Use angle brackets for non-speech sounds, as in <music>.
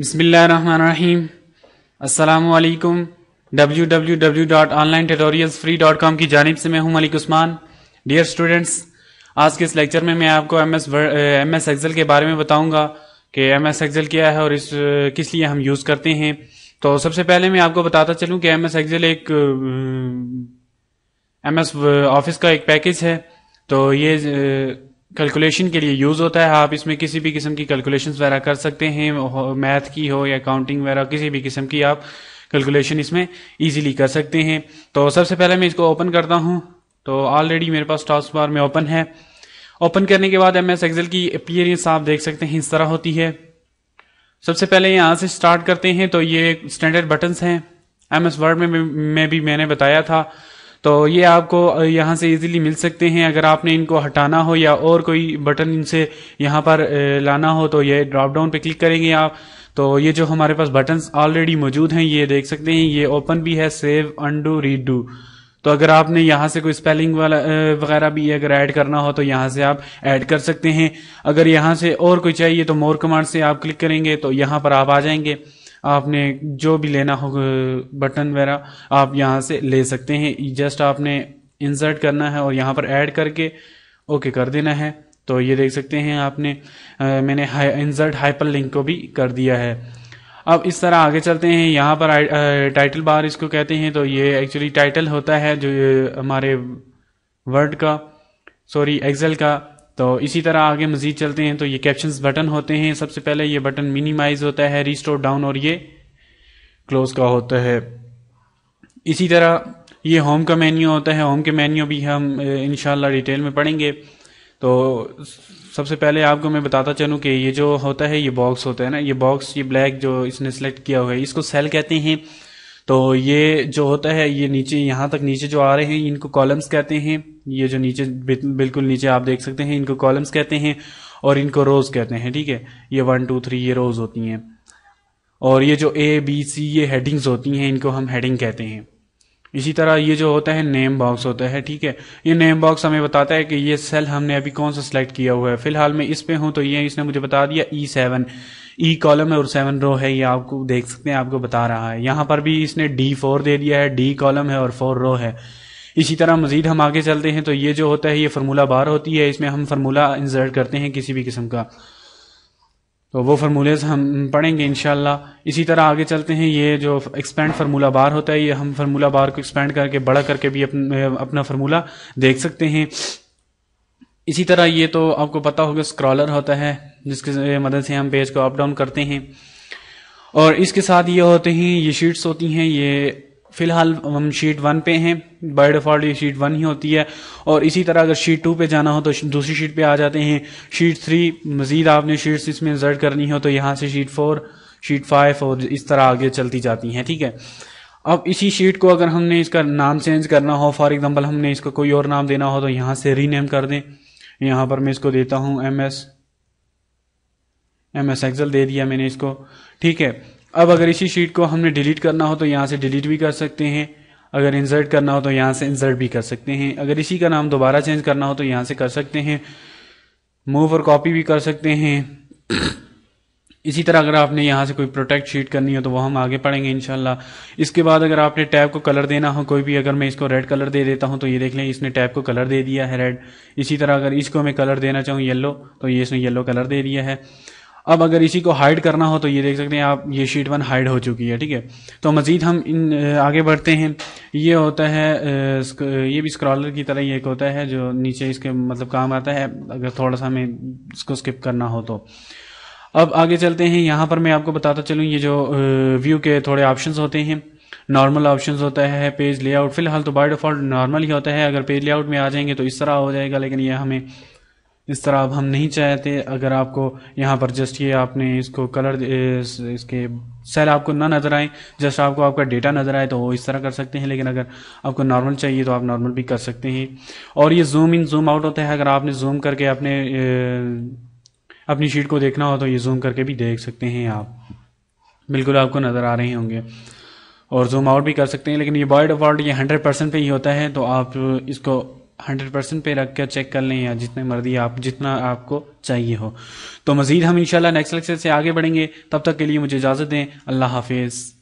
बिसमीम अल्लाम W W W dot online tutorials free dot com की जानब से मैं हूं मलिक उस्मान डियर स्टूडेंट्स आज के इस लेक्चर में मैं आपको M S M S Excel के बारे में बताऊंगा कि एम एस एक्सेल क्या है और इस किस लिए हम यूज़ करते हैं तो सबसे पहले मैं आपको बताता चलूँ कि एम एस एक्सेल एक एम एस ऑफिस का एक पैकेज है तो ये कैलकुलेशन के लिए यूज़ होता है आप इसमें किसी भी किस्म की कैलकुलेशन वगैरह कर सकते हैं मैथ की हो या अकाउंटिंग वगैरह किसी भी किस्म की आप कैलकुलेशन इसमें ईजीली कर सकते हैं तो सबसे पहले मैं इसको ओपन करता हूँ तो ऑलरेडी मेरे पास टॉस बार में ओपन है ओपन करने के बाद एम एस एक्सेल की अपीयरेंस आप देख सकते हैं इस तरह होती है सबसे पहले यहाँ से स्टार्ट करते हैं तो ये स्टैंडर्ड बटन्स हैं एम एस वर्ड में, में भी मैंने बताया था तो ये आपको यहाँ से इजीली मिल सकते हैं अगर आपने इनको हटाना हो या और कोई बटन इनसे यहाँ पर लाना हो तो ये ड्रॉप डाउन पे क्लिक करेंगे आप तो ये जो हमारे पास बटन्स ऑलरेडी मौजूद हैं ये देख सकते हैं ये ओपन भी है सेव अनडू रीडू तो अगर आपने यहाँ से कोई स्पेलिंग वाला वगैरह भी अगर ऐड करना हो तो यहाँ से आप ऐड कर सकते हैं अगर यहाँ से और कोई चाहिए तो मोर कमांड से आप क्लिक करेंगे तो यहाँ पर आप आ जाएंगे आपने जो भी लेना हो बटन वगैरह आप यहाँ से ले सकते हैं जस्ट आपने इंसर्ट करना है और यहाँ पर ऐड करके ओके कर देना है तो ये देख सकते हैं आपने आ, मैंने इंसर्ट हाइपर लिंक को भी कर दिया है अब इस तरह आगे चलते हैं यहाँ पर टाइटल बार इसको कहते हैं तो ये एक्चुअली टाइटल होता है जो हमारे वर्ड का सॉरी एक्सेल का तो इसी तरह आगे मजीद चलते हैं तो ये कैप्शन बटन होते हैं सबसे पहले ये बटन मिनिमाइज होता है रिस्टोर डाउन और ये क्लोज का होता है इसी तरह ये होम का मेन्यू होता है होम के मेन्यू भी हम इन डिटेल में पढ़ेंगे तो सबसे पहले आपको मैं बताता चलूँ कि ये जो होता है ये बॉक्स होता है ना ये बॉक्स ये ब्लैक जो इसने सेलेक्ट किया हुआ है इसको सेल कहते हैं तो ये जो होता है ये नीचे यहाँ तक नीचे जो आ रहे हैं इनको कॉलम्स कहते हैं ये जो नीचे बिल्कुल नीचे आप देख सकते हैं इनको कॉलम्स कहते हैं और इनको रोज कहते हैं ठीक है ये वन टू थ्री ये रोज होती हैं और ये जो ए बी सी ये हेडिंग्स होती हैं इनको हम हेडिंग कहते हैं इसी तरह ये जो होता है नेम बॉक्स होता है ठीक है ये नेम बॉक्स हमें बताता है कि ये सेल हमने अभी कौन सा सेलेक्ट किया हुआ है फिलहाल मैं इस पे हूं तो ये इसने मुझे बता दिया ई सेवन ई कॉलम है और सेवन रो है ये आपको देख सकते हैं आपको बता रहा है यहाँ पर भी इसने डी फोर दे दिया है डी कॉलम है और फोर रो है इसी तरह मजीद हम आगे चलते हैं तो ये जो होता है ये फार्मूला बार होती है इसमें हम फार्मूला इंसर्ट करते हैं किसी भी किस्म का तो वो फार्मूलेज हम पढ़ेंगे इन इसी तरह आगे चलते हैं ये जो एक्सपेंड फार्मूला बार होता है ये हम फार्मूला बार को एक्सपेंड करके बड़ा करके भी अपन, अपना फार्मूला देख सकते हैं इसी तरह ये तो आपको पता होगा स्क्रॉलर होता है जिसके मदद से हम पेज को अप डाउन करते हैं और इसके साथ ये होते हैं ये शीट्स होती हैं ये फिलहाल हम शीट वन पे हैं बाय डिफॉल्ट ये शीट वन ही होती है और इसी तरह अगर शीट टू पे जाना हो तो दूसरी शीट पे आ जाते हैं शीट थ्री मजीद आपने शीट्स इसमें इंसर्ट करनी हो तो यहाँ से शीट फोर शीट फाइव और इस तरह आगे चलती जाती हैं ठीक है अब इसी शीट को अगर हमने इसका नाम चेंज करना हो फॉर एग्जाम्पल हमने इसका कोई और नाम देना हो तो यहाँ से रीनेम कर दें यहाँ पर मैं इसको देता हूँ M S M S Excel दे दिया मैंने इसको ठीक है अब अगर इसी शीट को हमने डिलीट करना हो तो यहाँ से डिलीट भी कर सकते हैं अगर इंसर्ट करना हो तो यहाँ से इंसर्ट भी कर सकते हैं अगर इसी का नाम दोबारा चेंज करना हो तो यहाँ से कर सकते हैं मूव और कॉपी भी कर सकते हैं <clears throat> इसी तरह अगर आपने यहाँ से कोई प्रोटेक्ट शीट करनी हो तो वह हम आगे पढ़ेंगे इनशाला इसके बाद अगर आपने टैब को कलर देना हो कोई भी अगर मैं इसको रेड कलर दे देता हूँ तो ये देख लें इसने टैब को कलर दे दिया है रेड इसी तरह अगर इसको मैं कलर देना चाहूँ येल्लो तो ये इसने येल्लो कलर दे दिया है अब अगर इसी को हाइड करना हो तो ये देख सकते हैं आप ये शीट वन हाइड हो चुकी है ठीक है तो मज़ीद हम इन आगे बढ़ते हैं ये होता है ये भी स्क्रॉलर की तरह ये एक होता है जो नीचे इसके मतलब काम आता है अगर थोड़ा सा हमें इसको स्किप करना हो तो अब आगे चलते हैं यहाँ पर मैं आपको बताता चलूँ ये जो व्यू के थोड़े ऑप्शन होते हैं नॉर्मल ऑप्शन होता है पेज लेआउट फिलहाल तो बाई डिफ़ॉल्ट नॉर्मल ही होता है अगर पेज लेआउट में आ जाएंगे तो इस तरह हो जाएगा लेकिन यह हमें इस तरह अब हम नहीं चाहते अगर आपको यहाँ पर जस्ट ये आपने इसको कलर इस, इसके सेल आपको ना नज़र आए जस्ट आपको आपका डेटा नज़र आए तो वो इस तरह कर सकते हैं लेकिन अगर आपको नॉर्मल चाहिए तो आप नॉर्मल भी कर सकते हैं और ये जूम इन जूम आउट होता है अगर आपने जूम करके अपने अपनी शीट को देखना हो तो ये जूम करके भी देख सकते हैं आप बिल्कुल आपको नज़र आ रहे होंगे और जूम आउट भी कर सकते हैं लेकिन ये बाय डिफ़ॉल्ट ये हंड्रेड परसेंट पर ही होता है तो आप इसको हंड्रेड परसेंट पे रख कर चेक कर लें या जितने मर्जी आप जितना आपको चाहिए हो तो मज़ीद हम इंशाल्लाह नेक्स्ट लेक्चर से आगे बढ़ेंगे तब तक के लिए मुझे इजाज़त दें अल्लाह हाफिज़